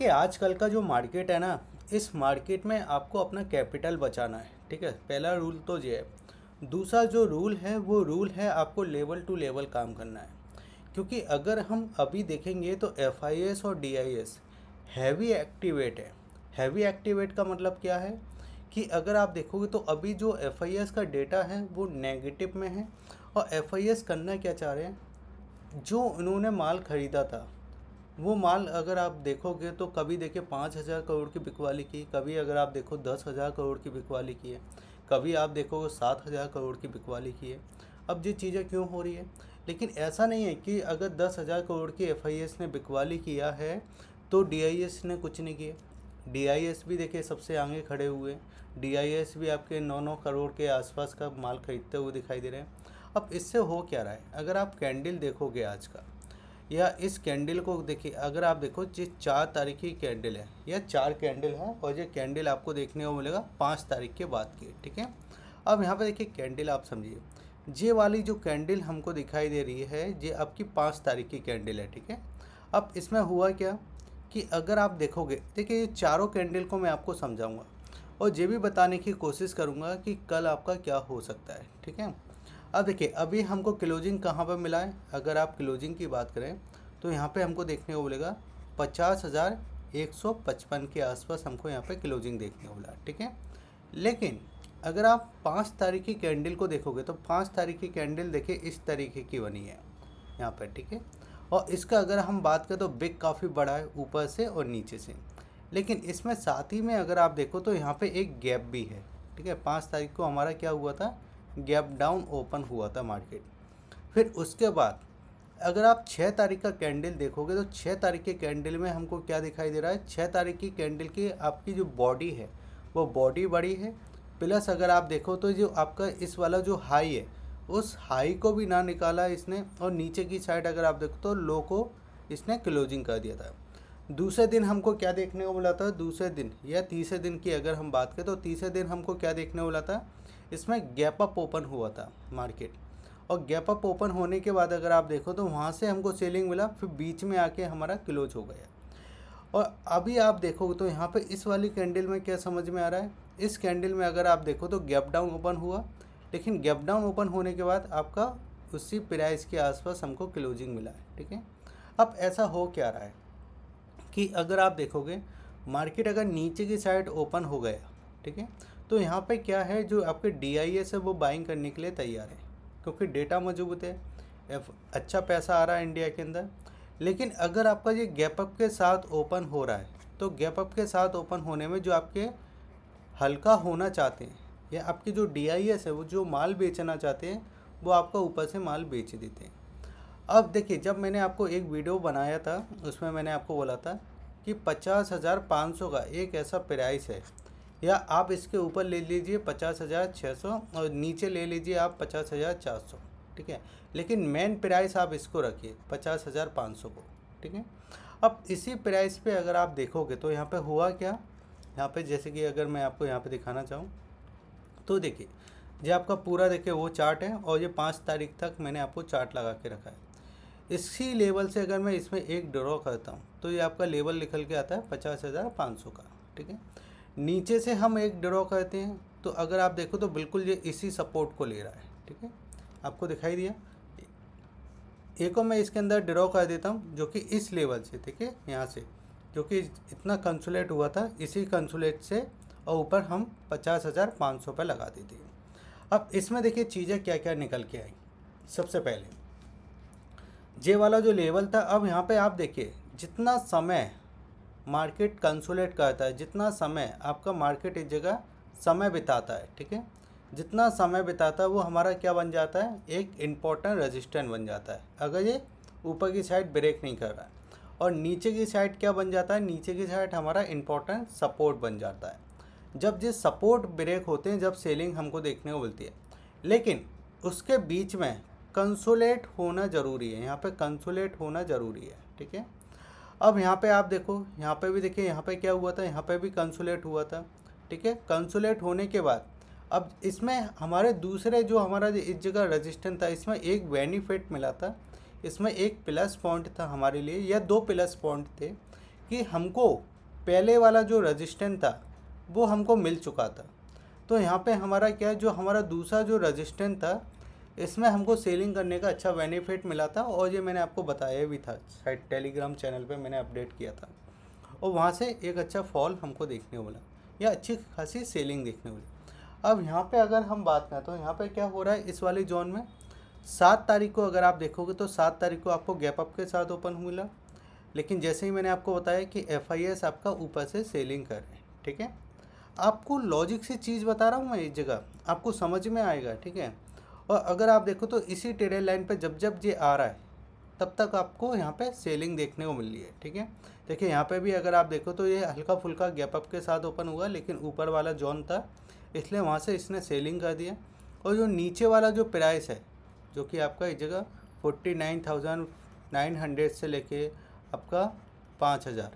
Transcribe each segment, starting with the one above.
कि आजकल का जो मार्केट है ना इस मार्केट में आपको अपना कैपिटल बचाना है ठीक है पहला रूल तो ये है दूसरा जो रूल है वो रूल है आपको लेवल टू लेवल काम करना है क्योंकि अगर हम अभी देखेंगे तो एफ और डी हैवी एक्टिवेट है हैवी एक्टिवेट का मतलब क्या है कि अगर आप देखोगे तो अभी जो एफ का डेटा है वो नेगेटिव में है और एफ करना क्या चाह रहे हैं जो उन्होंने माल ख़रीदा था वो माल अगर आप देखोगे तो कभी देखिए पाँच हज़ार करोड़ की बिकवाली की कभी अगर आप देखो दस हज़ार करोड़ की बिकवाली की है कभी आप देखोगे सात हज़ार करोड़ की बिकवाली की है अब ये चीज़ें क्यों हो रही है लेकिन ऐसा नहीं है कि अगर दस हज़ार करोड़ की एफ ने बिकवाली किया है तो डी ने कुछ नहीं किया डी भी देखिए सबसे आगे खड़े हुए डी भी आपके नौ नौ करोड़ के आसपास का माल खरीदते हुए दिखाई दे रहे हैं अब इससे हो क्या रहा है अगर आप कैंडल देखोगे आज का या इस कैंडल को देखिए अगर आप देखो ये चार तारीख की कैंडल है या चार कैंडल है और ये कैंडल आपको देखने को मिलेगा पाँच तारीख के बाद की ठीक है अब यहाँ पे देखिए कैंडल आप समझिए ये वाली जो कैंडल हमको दिखाई दे रही है ये आपकी पाँच तारीख की कैंडल है ठीक है अब इसमें हुआ क्या कि अगर आप देखोगे देखिए ये चारों कैंडल को मैं आपको समझाऊँगा और ये भी बताने की कोशिश करूँगा कि कल आपका क्या हो सकता है ठीक है अब देखिए अभी हमको क्लोजिंग कहाँ पर मिला है अगर आप क्लोजिंग की बात करें तो यहाँ पे हमको देखने को मिलेगा पचास हज़ार एक सौ पचपन के आसपास हमको यहाँ पे क्लोजिंग देखने को मिला ठीक है लेकिन अगर आप पाँच तारीख की कैंडल को देखोगे तो पाँच तारीख की कैंडल देखिए इस तरीके की बनी है यहाँ पर ठीक है और इसका अगर हम बात करें तो बिग काफ़ी बड़ा है ऊपर से और नीचे से लेकिन इसमें साथ ही में अगर आप देखो तो यहाँ पे एक गैप भी है ठीक है पाँच तारीख को हमारा क्या हुआ था गैप डाउन ओपन हुआ था मार्केट फिर उसके बाद अगर आप छः तारीख का कैंडल देखोगे तो छः तारीख के कैंडल में हमको क्या दिखाई दे रहा है छः तारीख की कैंडल की आपकी जो बॉडी है वो बॉडी बड़ी है प्लस अगर आप देखो तो जो आपका इस वाला जो हाई है उस हाई को भी ना निकाला इसने और नीचे की साइड अगर आप देखो तो लो को इसने क्लोजिंग कर दिया था दूसरे दिन हमको क्या देखने को बोला था दूसरे दिन या तीसरे दिन की अगर हम बात करें तो तीसरे दिन हमको क्या देखने को बोला था इसमें गैप अप ओपन हुआ था मार्केट और गैप अप ओपन होने के बाद अगर आप देखो तो वहाँ से हमको सेलिंग मिला फिर बीच में आके हमारा क्लोज हो गया और अभी आप देखोगे तो यहाँ पे इस वाली कैंडल में क्या समझ में आ रहा है इस कैंडल में अगर आप देखो तो गैप डाउन ओपन हुआ लेकिन गैप डाउन ओपन होने के बाद आपका उसी प्राइस के आसपास हमको क्लोजिंग मिला है ठीक है अब ऐसा हो क्या रहा है कि अगर आप देखोगे मार्केट अगर नीचे की साइड ओपन हो गया ठीक है तो यहाँ पे क्या है जो आपके डी आई एस है वो बाइंग करने के लिए तैयार है क्योंकि डेटा मजबूत है अच्छा पैसा आ रहा है इंडिया के अंदर लेकिन अगर आपका ये गैपअप के साथ ओपन हो रहा है तो गैपअप के साथ ओपन होने में जो आपके हल्का होना चाहते हैं या आपकी जो डी है वो जो माल बेचना चाहते हैं वो आपका ऊपर से माल बेच देते हैं अब देखिए जब मैंने आपको एक वीडियो बनाया था उसमें मैंने आपको बोला था कि पचास हज़ार पाँच सौ का एक ऐसा प्राइस है या आप इसके ऊपर ले लीजिए पचास हज़ार छः सौ और नीचे ले लीजिए आप पचास हज़ार चार सौ ठीक है लेकिन मेन प्राइस आप इसको रखिए पचास हज़ार पाँच सौ को ठीक है अब इसी प्राइस पे अगर आप देखोगे तो यहाँ पे हुआ क्या यहाँ पे जैसे कि अगर मैं आपको यहाँ पे दिखाना चाहूँ तो देखिए ये आपका पूरा देखिए वो चार्ट है और ये पाँच तारीख तक मैंने आपको चार्ट लगा के रखा है इसी लेवल से अगर मैं इसमें एक ड्रॉ करता हूँ तो ये आपका लेवल निकल के आता है पचास हज़ार पाँच सौ का ठीक है नीचे से हम एक ड्रॉ करते हैं तो अगर आप देखो तो बिल्कुल ये इसी सपोर्ट को ले रहा है ठीक है आपको दिखाई दिया एक और मैं इसके अंदर ड्रॉ कर देता हूँ जो कि इस लेवल से ठीक है यहाँ से जो कि इतना कंसुलेट हुआ था इसी कंसुलेट से और ऊपर हम पचास हज़ार पाँच सौ रुपये लगा देते हैं अब इसमें देखिए चीज़ें क्या क्या निकल के आई सबसे पहले जे वाला जो लेवल था अब यहाँ पे आप देखिए जितना समय मार्केट कंसुलेट करता है जितना समय आपका मार्केट एक जगह समय बिताता है ठीक है जितना समय बिताता है वो हमारा क्या बन जाता है एक इम्पॉर्टेंट रजिस्टेंट बन जाता है अगर ये ऊपर की साइड ब्रेक नहीं कर रहा है और नीचे की साइड क्या बन जाता है नीचे की साइड हमारा इम्पोर्टेंट सपोर्ट बन जाता है जब ये सपोर्ट ब्रेक होते हैं जब सेलिंग हमको देखने को मिलती है लेकिन उसके बीच में कंसोलेट होना ज़रूरी है यहाँ पे कंसोलेट होना ज़रूरी है ठीक है अब यहाँ पे आप देखो यहाँ पे भी देखिए यहाँ पे क्या हुआ था यहाँ पे भी कंसुलेट हुआ था ठीक है कंसुलेट होने के बाद अब इसमें हमारे दूसरे जो हमारा इस जगह रजिस्टेंट था इसमें एक बेनिफिट मिला था इसमें एक प्लस पॉइंट था हमारे लिए या दो प्लस पॉइंट थे कि हमको पहले वाला जो रजिस्टेंट था वो हमको मिल चुका था तो यहाँ पे हमारा क्या जो हमारा दूसरा जो रजिस्टेंट था इसमें हमको सेलिंग करने का अच्छा बेनिफिट मिला था और ये मैंने आपको बताया भी था शायद टेलीग्राम चैनल पे मैंने अपडेट किया था और वहाँ से एक अच्छा फॉल हमको देखने को मिला या अच्छी खासी सेलिंग देखने को मिली अब यहाँ पे अगर हम बात करें तो यहाँ पे क्या हो रहा है इस वाले जोन में सात तारीख को अगर आप देखोगे तो सात तारीख को आपको गैप अप के साथ ओपन मिला लेकिन जैसे ही मैंने आपको बताया कि एफ आपका ऊपर से सेलिंग कर रहे हैं ठीक है आपको लॉजिक से चीज़ बता रहा हूँ मैं इस जगह आपको समझ में आएगा ठीक है और अगर आप देखो तो इसी टेरेल लाइन पर जब जब ये आ रहा है तब तक आपको यहाँ पे सेलिंग देखने को मिल रही है ठीक है देखिए यहाँ पे भी अगर आप देखो तो ये हल्का फुल्का गैप अप के साथ ओपन हुआ लेकिन ऊपर वाला जोन था इसलिए वहाँ से इसने सेलिंग कर दिया और जो नीचे वाला जो प्राइस है जो कि आपका इस जगह forty nine thousand nine hundred से लेके आपका पाँच हज़ार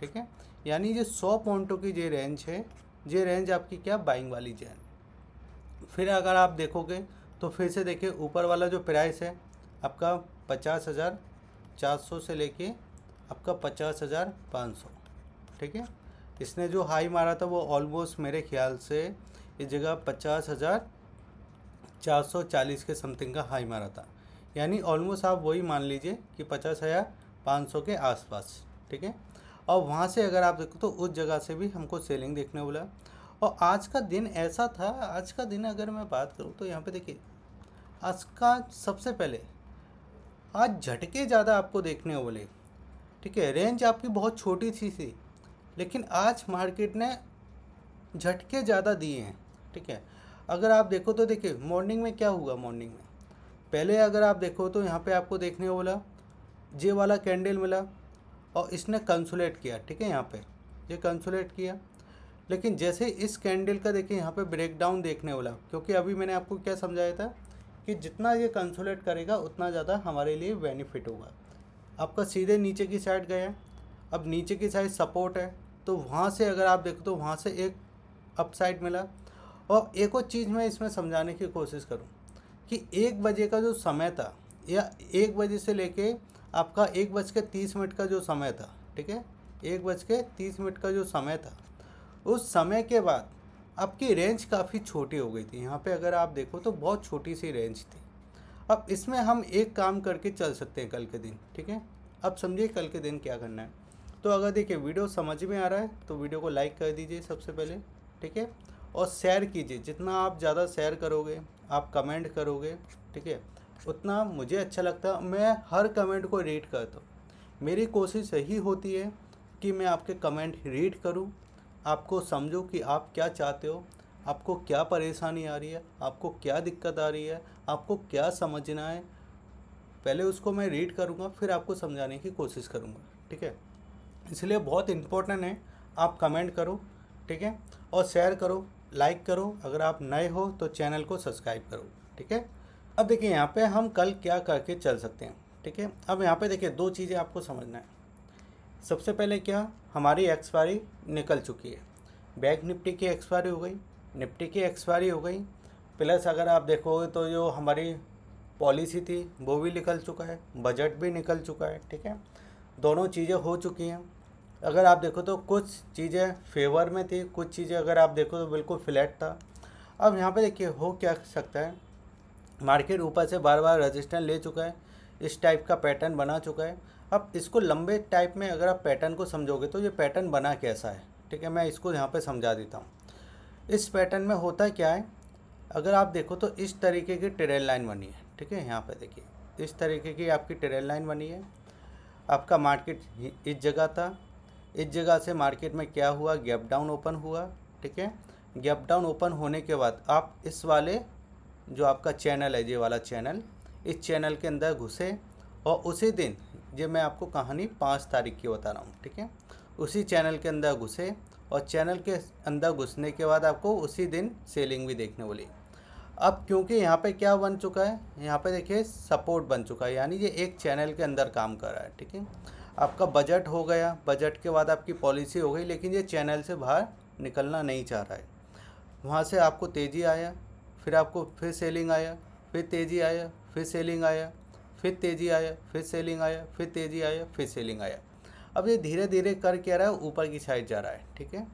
ठीक है यानी ये सौ पॉइंटों की जो रेंज है ये रेंज आपकी क्या बाइंग वाली जैन फिर अगर आप देखोगे तो फिर से देखिए ऊपर वाला जो प्राइस है आपका पचास हज़ार चार सौ से लेके आपका पचास हज़ार पाँच सौ ठीक है इसने जो हाई मारा था वो ऑलमोस्ट मेरे ख्याल से इस जगह पचास हज़ार चार सौ चालीस के समथिंग का हाई मारा था यानी ऑलमोस्ट आप वही मान लीजिए कि पचास हज़ार पाँच सौ के आसपास ठीक है और वहाँ से अगर आप देखो तो उस जगह से भी हमको सेलिंग देखने बोला और आज का दिन ऐसा था आज का दिन अगर मैं बात करूँ तो यहाँ पे देखिए आज का सबसे पहले आज झटके ज़्यादा आपको देखने हो बोले ठीक है रेंज आपकी बहुत छोटी सी थी लेकिन आज मार्केट ने झटके ज़्यादा दिए हैं ठीक है अगर आप देखो तो देखिए मॉर्निंग में क्या हुआ मॉर्निंग में पहले अगर आप देखो तो यहाँ पे आपको देखने बोला जे वाला कैंडल मिला और इसने कंसुलेट किया ठीक है यहाँ पे ये कंसुलेट किया लेकिन जैसे इस कैंडल का देखिए यहाँ पे ब्रेकडाउन देखने वाला क्योंकि अभी मैंने आपको क्या समझाया था कि जितना ये कंसोलेट करेगा उतना ज़्यादा हमारे लिए बेनिफिट होगा आपका सीधे नीचे की साइड गया अब नीचे की साइड सपोर्ट है तो वहाँ से अगर आप देखो तो वहाँ से एक अपसाइड मिला और एक और चीज़ मैं इसमें समझाने की कोशिश करूँ कि एक बजे का जो समय था या एक बजे से लेके आपका एक बज के तीस मिनट का जो समय था ठीक है एक बज के तीस मिनट का जो समय था उस समय के बाद आपकी रेंज काफ़ी छोटी हो गई थी यहाँ पे अगर आप देखो तो बहुत छोटी सी रेंज थी अब इसमें हम एक काम करके चल सकते हैं कल के दिन ठीक है अब समझिए कल के दिन क्या करना है तो अगर देखिए वीडियो समझ में आ रहा है तो वीडियो को लाइक कर दीजिए सबसे पहले ठीक है और शेयर कीजिए जितना आप ज़्यादा शेयर करोगे आप कमेंट करोगे ठीक है उतना मुझे अच्छा लगता है मैं हर कमेंट को रीड करता हूँ मेरी कोशिश यही होती है कि मैं आपके कमेंट रीड करूँ आपको समझो कि आप क्या चाहते हो आपको क्या परेशानी आ रही है आपको क्या दिक्कत आ रही है आपको क्या समझना है पहले उसको मैं रीड करूँगा फिर आपको समझाने की कोशिश करूँगा ठीक है इसलिए बहुत इम्पोर्टेंट है आप कमेंट करो ठीक है और शेयर करो लाइक करो अगर आप नए हो तो चैनल को सब्सक्राइब करो ठीक है अब देखिए यहाँ पे हम कल क्या करके चल सकते हैं ठीक है अब यहाँ पे देखिए दो चीज़ें आपको समझना है सबसे पहले क्या हमारी एक्सपायरी निकल चुकी है बैंक निफ्टी की एक्सपायरी हो गई निफ्टी की एक्सपायरी हो गई प्लस अगर आप देखोगे तो जो हमारी पॉलिसी थी वो भी निकल चुका है बजट भी निकल चुका है ठीक है दोनों चीज़ें हो चुकी हैं अगर आप देखो तो कुछ चीज़ें फेवर में थी कुछ चीज़ें अगर आप देखो तो बिल्कुल फ्लैट था अब यहाँ पे देखिए हो क्या सकता है मार्केट ऊपर से बार बार रजिस्टेंस ले चुका है इस टाइप का पैटर्न बना चुका है अब इसको लंबे टाइप में अगर आप पैटर्न को समझोगे तो ये पैटर्न बना कैसा है ठीक है मैं इसको यहाँ पे समझा देता हूँ इस पैटर्न में होता क्या है अगर आप देखो तो इस तरीके की ट्रेल लाइन बनी है ठीक है यहाँ पे देखिए इस तरीके की आपकी ट्रेल लाइन बनी है आपका मार्केट इस जगह था इस जगह से मार्केट में क्या हुआ गैप डाउन ओपन हुआ ठीक है गैप डाउन ओपन होने के बाद आप इस वाले जो आपका चैनल है ये वाला चैनल इस चैनल के अंदर घुसे और उसी दिन ये मैं आपको कहानी पाँच तारीख की बता रहा हूँ ठीक है उसी चैनल के अंदर घुसे और चैनल के अंदर घुसने के बाद आपको उसी दिन सेलिंग भी देखने वाली अब क्योंकि यहाँ पे क्या बन चुका है यहाँ पे देखिए सपोर्ट बन चुका है यानी ये एक चैनल के अंदर काम कर रहा है ठीक है आपका बजट हो गया बजट के बाद आपकी पॉलिसी हो गई लेकिन ये चैनल से बाहर निकलना नहीं चाह रहा है वहाँ से आपको तेज़ी आया फिर आपको फिर सेलिंग आया फिर तेज़ी आया फिर सेलिंग आया फिर तेज़ी आया फिर सेलिंग आया फिर तेज़ी आया फिर सेलिंग आया अब ये धीरे धीरे कर क्या रहा है ऊपर की साइड जा रहा है ठीक है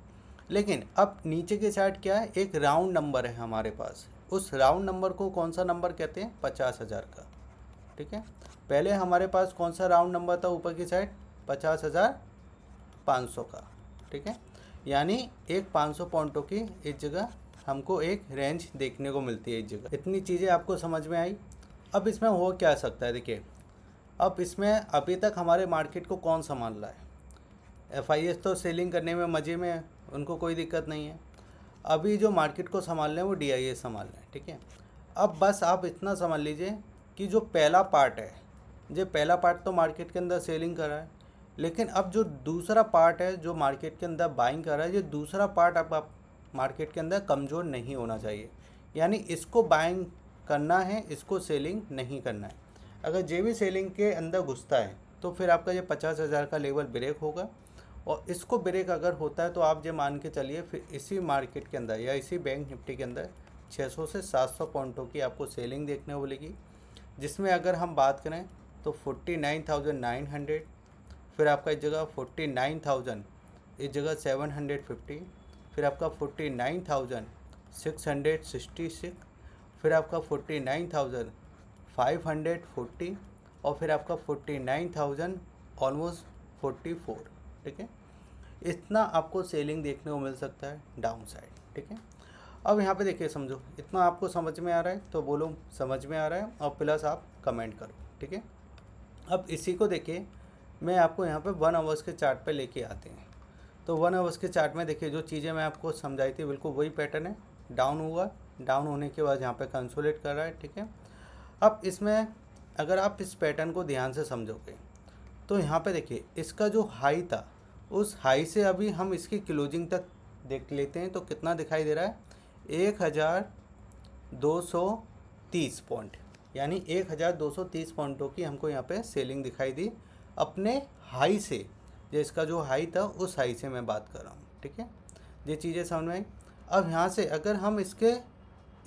लेकिन अब नीचे की साइड क्या है एक राउंड नंबर है हमारे पास उस राउंड नंबर को कौन सा नंबर कहते हैं पचास हज़ार का ठीक है पहले हमारे पास कौन सा राउंड नंबर था ऊपर की साइड पचास हज़ार पाँच सौ का ठीक है यानी एक पाँच सौ पॉइंटों की इस जगह हमको एक रेंज देखने को मिलती है इस जगह इतनी चीज़ें आपको समझ में आई अब इसमें हो क्या सकता है देखिए अब इसमें अभी तक हमारे मार्केट को कौन संभाल रहा है एफ तो सेलिंग करने में मज़े में है उनको कोई दिक्कत नहीं है अभी जो मार्केट को संभाल रहे हैं वो डी आई संभाल रहे हैं ठीक है अब बस आप इतना समझ लीजिए कि जो पहला पार्ट है जो पहला पार्ट तो मार्केट के अंदर सेलिंग कर रहा है लेकिन अब जो दूसरा पार्ट है जो मार्केट के अंदर बाइंग कर रहा है ये दूसरा पार्ट अब आप मार्केट के अंदर कमज़ोर नहीं होना चाहिए यानी इसको बाइंग करना है इसको सेलिंग नहीं करना है अगर जे भी सेलिंग के अंदर घुसता है तो फिर आपका ये पचास हज़ार का लेवल ब्रेक होगा और इसको ब्रेक अगर होता है तो आप जो मान के चलिए फिर इसी मार्केट के अंदर या इसी बैंक निफ्टी के अंदर 600 से 700 पॉइंटों की आपको सेलिंग देखने को मिलेगी जिसमें अगर हम बात करें तो 49,900 फिर आपका इस जगह 49,000 इस जगह 750 फिर आपका 49,666 फिर आपका forty nine thousand five hundred forty और फिर आपका forty nine thousand almost forty four ठीक है इतना आपको सेलिंग देखने को मिल सकता है डाउन साइड ठीक है अब यहाँ पे देखिए समझो इतना आपको समझ में आ रहा है तो बोलो समझ में आ रहा है और प्लस आप कमेंट करो ठीक है अब इसी को देखिए मैं आपको यहाँ पे वन आवर्स के चार्ट पे लेके आते हैं तो वन आवर्स के चार्ट में देखिए जो चीज़ें मैं आपको समझाई थी बिल्कुल वही पैटर्न है डाउन हुआ डाउन होने के बाद यहाँ पे कंसोलेट कर रहा है ठीक है अब इसमें अगर आप इस पैटर्न को ध्यान से समझोगे तो यहाँ पे देखिए इसका जो हाई था उस हाई से अभी हम इसकी क्लोजिंग तक देख लेते हैं तो कितना दिखाई दे रहा है एक हज़ार दो सौ तीस पॉइंट यानी एक हज़ार दो सौ तीस पॉइंटों की हमको यहाँ पर सेलिंग दिखाई दी अपने हाई से जो इसका जो हाई था उस हाई से मैं बात कर रहा हूँ ठीक है ये चीज़ें समझ में आई अब यहाँ से अगर हम इसके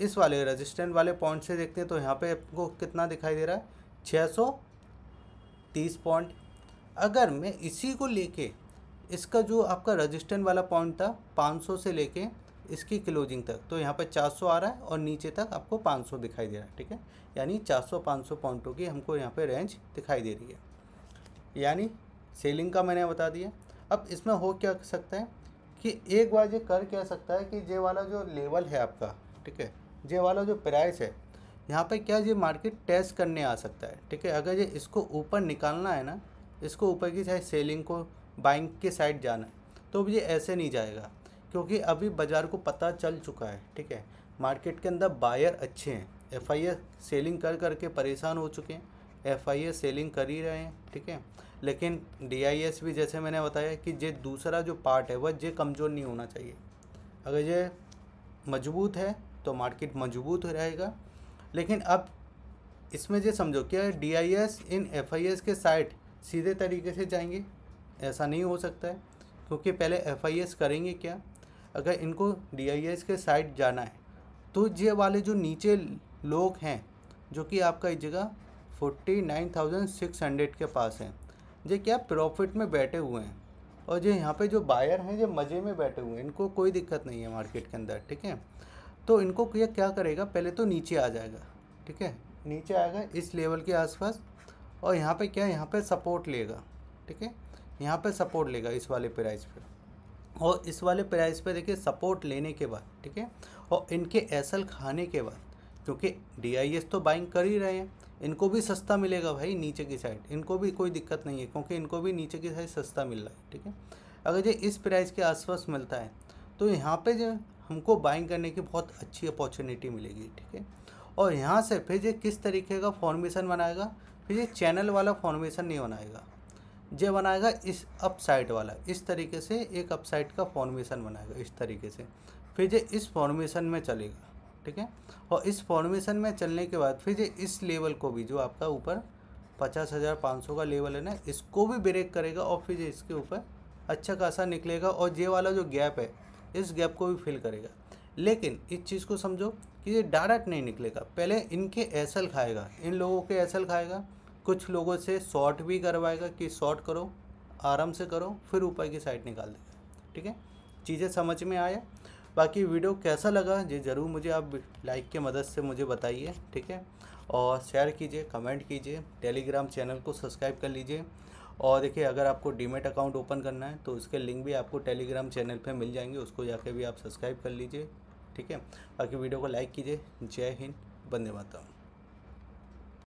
इस वाले रेजिस्टेंट वाले पॉइंट से देखते हैं तो यहाँ पे आपको कितना दिखाई दे रहा है छः सौ तीस पॉइंट अगर मैं इसी को लेके इसका जो आपका रजिस्टेंट वाला पॉइंट था 500 से लेके इसकी क्लोजिंग तक तो यहाँ पर 400 आ रहा है और नीचे तक आपको 500 दिखाई दे रहा है ठीक है यानी 400-500 पॉइंटों की हमको यहाँ पर रेंज दिखाई दे रही है यानी सेलिंग का मैंने बता दिया अब इसमें हो क्या सकता है कि एक बार ये कर क्या सकता है कि ये वाला जो लेवल है आपका ठीक है ये वाला जो प्राइस है यहाँ पे क्या ये मार्केट टेस्ट करने आ सकता है ठीक है अगर ये इसको ऊपर निकालना है ना इसको ऊपर की साइड सेलिंग को बाइंग के साइड जाना है तो अब ये ऐसे नहीं जाएगा क्योंकि अभी बाज़ार को पता चल चुका है ठीक है मार्केट के अंदर बायर अच्छे हैं एफ आई सेलिंग कर करके परेशान हो चुके हैं एफ आई सेलिंग कर ही रहे हैं ठीक है लेकिन डी आई एस भी जैसे मैंने बताया कि ये दूसरा जो पार्ट है वह ये कमज़ोर नहीं होना चाहिए अगर ये मजबूत है तो मार्केट मजबूत रहेगा लेकिन अब इसमें जो समझो क्या डी आई एस इन एफ आई एस के साइट सीधे तरीके से जाएंगे ऐसा नहीं हो सकता है क्योंकि पहले एफ आई एस करेंगे क्या अगर इनको डी आई एस के साइट जाना है तो ये वाले जो नीचे लोग हैं जो कि आपका इस जगह forty nine thousand six hundred के पास हैं ये क्या प्रॉफिट में बैठे हुए हैं और जो यहाँ पे जो बायर हैं जो मज़े में बैठे हुए हैं इनको कोई दिक्कत नहीं है मार्केट के अंदर ठीक है तो इनको यह क्या करेगा पहले तो नीचे आ जाएगा ठीक है नीचे आएगा इस लेवल के आसपास और यहाँ पे क्या यहाँ पे सपोर्ट लेगा ठीक है यहाँ पे सपोर्ट लेगा इस वाले प्राइस पे और इस वाले प्राइस पे देखिए सपोर्ट लेने के बाद ठीक है और इनके एसल खाने के बाद क्योंकि डी तो बाइंग कर ही रहे हैं इनको भी सस्ता मिलेगा भाई नीचे की साइड इनको भी कोई दिक्कत नहीं है क्योंकि इनको भी नीचे की साइड सस्ता मिल रहा है ठीक है अगर ये इस प्राइस के आसपास मिलता है तो यहाँ पे जो हमको बाइंग करने की बहुत अच्छी अपॉर्चुनिटी मिलेगी ठीक है और यहाँ से फिर ये किस तरीके का फॉर्मेशन बनाएगा फिर ये चैनल वाला फॉर्मेशन नहीं बनाएगा जो बनाएगा इस अप साइड वाला इस तरीके से एक अप साइड का फॉर्मेशन बनाएगा इस तरीके से फिर ये इस फॉर्मेशन में चलेगा ठीक है और इस फॉर्मेशन में चलने के बाद फिर ये इस लेवल को भी जो आपका ऊपर पचास हज़ार पाँच सौ का लेवल है ना इसको भी ब्रेक करेगा और फिर ये इसके ऊपर अच्छा खासा निकलेगा और ये वाला जो गैप है इस गैप को भी फिल करेगा लेकिन इस चीज़ को समझो कि ये डायरेक्ट नहीं निकलेगा पहले इनके एस खाएगा इन लोगों के एस खाएगा कुछ लोगों से शॉर्ट भी करवाएगा कि शॉर्ट करो आराम से करो फिर ऊपर की साइड निकाल देगा ठीक है चीज़ें समझ में आया बाकी वीडियो कैसा लगा ये ज़रूर मुझे आप लाइक के मदद से मुझे बताइए ठीक है और शेयर कीजिए कमेंट कीजिए टेलीग्राम चैनल को सब्सक्राइब कर लीजिए और देखिए अगर आपको डीमेट अकाउंट ओपन करना है तो उसके लिंक भी आपको टेलीग्राम चैनल पे मिल जाएंगे उसको जाके भी आप सब्सक्राइब कर लीजिए ठीक है बाकी वीडियो को लाइक कीजिए जय हिंद वंदे मातरम